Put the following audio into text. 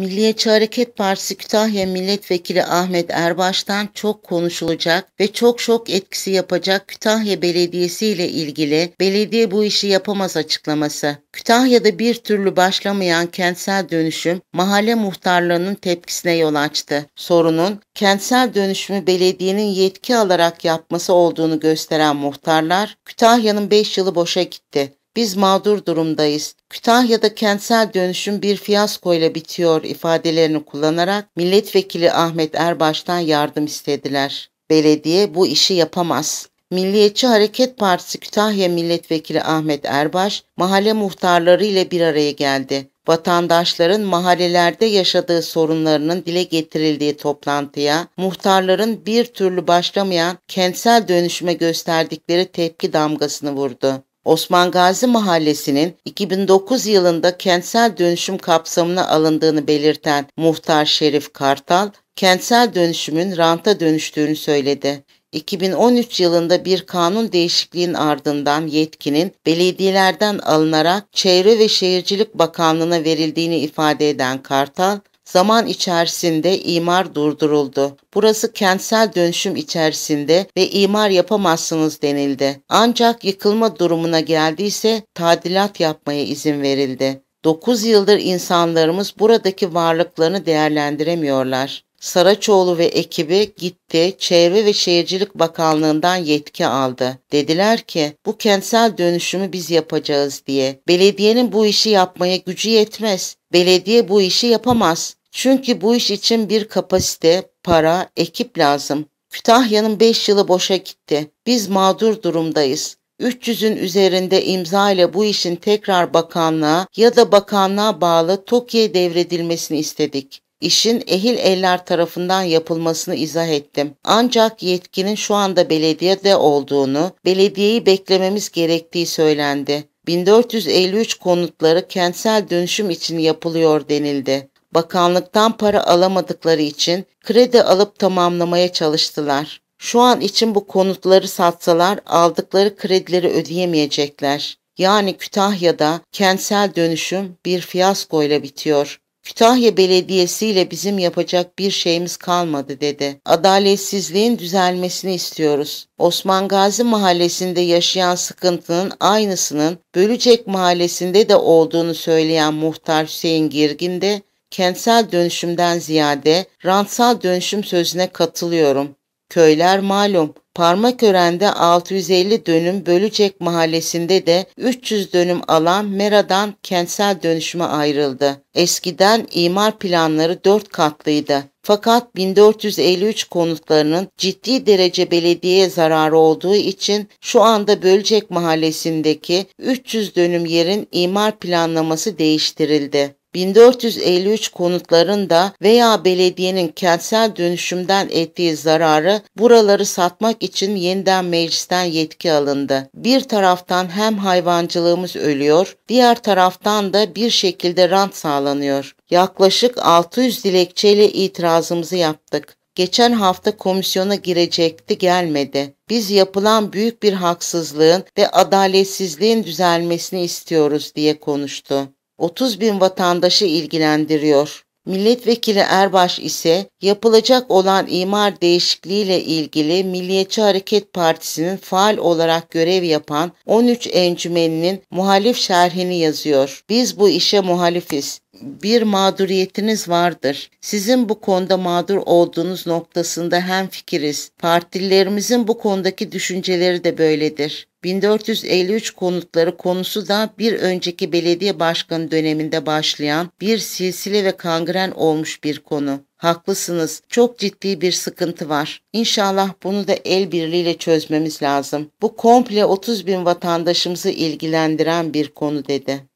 Milliyetçi Hareket Partisi Kütahya Milletvekili Ahmet Erbaş'tan çok konuşulacak ve çok şok etkisi yapacak Kütahya Belediyesi ile ilgili belediye bu işi yapamaz açıklaması. Kütahya'da bir türlü başlamayan kentsel dönüşüm mahalle muhtarlarının tepkisine yol açtı. Sorunun kentsel dönüşümü belediyenin yetki alarak yapması olduğunu gösteren muhtarlar Kütahya'nın 5 yılı boşa gitti biz mağdur durumdayız. Kütahya'da kentsel dönüşüm bir fiyasko ile bitiyor ifadelerini kullanarak milletvekili Ahmet Erbaş'tan yardım istediler. Belediye bu işi yapamaz. Milliyetçi Hareket Partisi Kütahya Milletvekili Ahmet Erbaş mahalle muhtarları ile bir araya geldi. Vatandaşların mahallelerde yaşadığı sorunlarının dile getirildiği toplantıya muhtarların bir türlü başlamayan kentsel dönüşüme gösterdikleri tepki damgasını vurdu. Osman Gazi Mahallesi'nin 2009 yılında kentsel dönüşüm kapsamına alındığını belirten muhtar Şerif Kartal, kentsel dönüşümün ranta dönüştüğünü söyledi. 2013 yılında bir kanun değişikliğinin ardından yetkinin belediyelerden alınarak Çevre ve Şehircilik Bakanlığı'na verildiğini ifade eden Kartal, Zaman içerisinde imar durduruldu. Burası kentsel dönüşüm içerisinde ve imar yapamazsınız denildi. Ancak yıkılma durumuna geldiyse tadilat yapmaya izin verildi. 9 yıldır insanlarımız buradaki varlıklarını değerlendiremiyorlar. Saraçoğlu ve ekibi gitti, Çevre ve Şehircilik Bakanlığından yetki aldı. Dediler ki bu kentsel dönüşümü biz yapacağız diye. Belediyenin bu işi yapmaya gücü yetmez. Belediye bu işi yapamaz. Çünkü bu iş için bir kapasite, para, ekip lazım. Kütahya'nın 5 yılı boşa gitti. Biz mağdur durumdayız. 300'ün üzerinde imza ile bu işin tekrar bakanlığa ya da bakanlığa bağlı TOKİ'ye devredilmesini istedik. İşin ehil eller tarafından yapılmasını izah ettim. Ancak yetkinin şu anda belediyede olduğunu, belediyeyi beklememiz gerektiği söylendi. 1453 konutları kentsel dönüşüm için yapılıyor denildi. Bakanlıktan para alamadıkları için kredi alıp tamamlamaya çalıştılar. Şu an için bu konutları satsalar aldıkları kredileri ödeyemeyecekler. Yani Kütahya'da kentsel dönüşüm bir fiyasko ile bitiyor. Kütahya Belediyesi ile bizim yapacak bir şeyimiz kalmadı dedi. Adaletsizliğin düzelmesini istiyoruz. Osman Gazi mahallesinde yaşayan sıkıntının aynısının Bölücek mahallesinde de olduğunu söyleyen muhtar Hüseyin Girgin de kentsel dönüşümden ziyade rantsal dönüşüm sözüne katılıyorum. Köyler malum Parmakörende 650 dönüm bölücek mahallesinde de 300 dönüm alan Mera'dan kentsel dönüşüme ayrıldı. Eskiden imar planları 4 katlıydı. Fakat 1453 konutlarının ciddi derece belediyeye zararı olduğu için şu anda bölücek mahallesindeki 300 dönüm yerin imar planlaması değiştirildi. 1453 konutların da veya belediyenin kentsel dönüşümden ettiği zararı buraları satmak için yeniden meclisten yetki alındı. Bir taraftan hem hayvancılığımız ölüyor, diğer taraftan da bir şekilde rant sağlanıyor. Yaklaşık 600 dilekçeyle itirazımızı yaptık. Geçen hafta komisyona girecekti gelmedi. Biz yapılan büyük bir haksızlığın ve adaletsizliğin düzelmesini istiyoruz diye konuştu. 30 bin vatandaşı ilgilendiriyor. Milletvekili Erbaş ise yapılacak olan imar değişikliğiyle ilgili Milliyetçi Hareket Partisi'nin faal olarak görev yapan 13 encümeninin muhalif şerhini yazıyor. Biz bu işe muhalifiz bir mağduriyetiniz vardır. Sizin bu konuda mağdur olduğunuz noktasında hem fikiriz. Partilerimizin bu konudaki düşünceleri de böyledir. 1453 konutları konusu da bir önceki belediye başkanı döneminde başlayan bir silsile ve kangren olmuş bir konu. Haklısınız. Çok ciddi bir sıkıntı var. İnşallah bunu da el birliğiyle çözmemiz lazım. Bu komple 30 bin vatandaşımızı ilgilendiren bir konu dedi.